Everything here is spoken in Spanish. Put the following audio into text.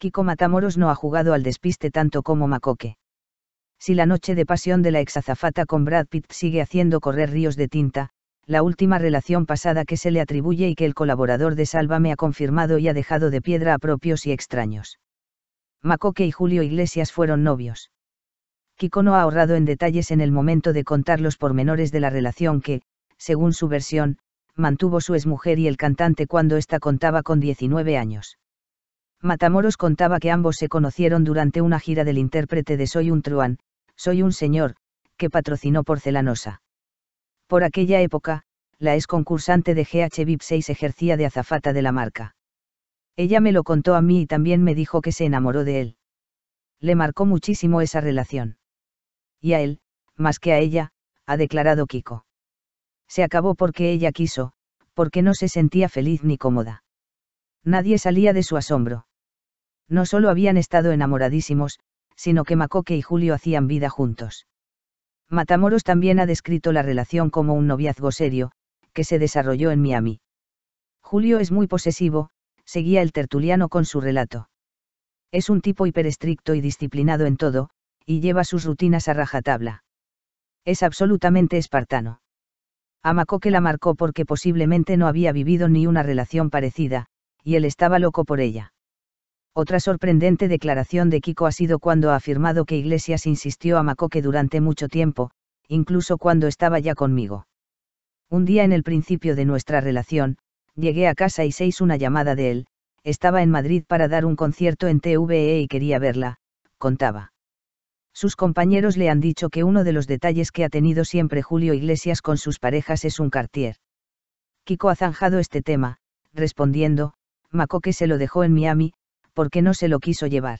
Kiko Matamoros no ha jugado al despiste tanto como Makoke. Si la noche de pasión de la exazafata con Brad Pitt sigue haciendo correr ríos de tinta, la última relación pasada que se le atribuye y que el colaborador de me ha confirmado y ha dejado de piedra a propios y extraños. Makoke y Julio Iglesias fueron novios. Kiko no ha ahorrado en detalles en el momento de contar los pormenores de la relación que, según su versión, mantuvo su exmujer y el cantante cuando ésta contaba con 19 años. Matamoros contaba que ambos se conocieron durante una gira del intérprete de Soy un truán, Soy un señor, que patrocinó Porcelanosa. Por aquella época, la ex concursante de GH 6 ejercía de azafata de la marca. Ella me lo contó a mí y también me dijo que se enamoró de él. Le marcó muchísimo esa relación. Y a él, más que a ella, ha declarado Kiko. Se acabó porque ella quiso, porque no se sentía feliz ni cómoda. Nadie salía de su asombro. No solo habían estado enamoradísimos, sino que Macoque y Julio hacían vida juntos. Matamoros también ha descrito la relación como un noviazgo serio, que se desarrolló en Miami. Julio es muy posesivo, seguía el tertuliano con su relato. Es un tipo hiperestricto y disciplinado en todo, y lleva sus rutinas a rajatabla. Es absolutamente espartano. A Macoque la marcó porque posiblemente no había vivido ni una relación parecida, y él estaba loco por ella. Otra sorprendente declaración de Kiko ha sido cuando ha afirmado que Iglesias insistió a Macoque durante mucho tiempo, incluso cuando estaba ya conmigo. Un día en el principio de nuestra relación, llegué a casa y se una llamada de él, estaba en Madrid para dar un concierto en TVE y quería verla, contaba. Sus compañeros le han dicho que uno de los detalles que ha tenido siempre Julio Iglesias con sus parejas es un cartier. Kiko ha zanjado este tema, respondiendo, que se lo dejó en Miami, porque no se lo quiso llevar.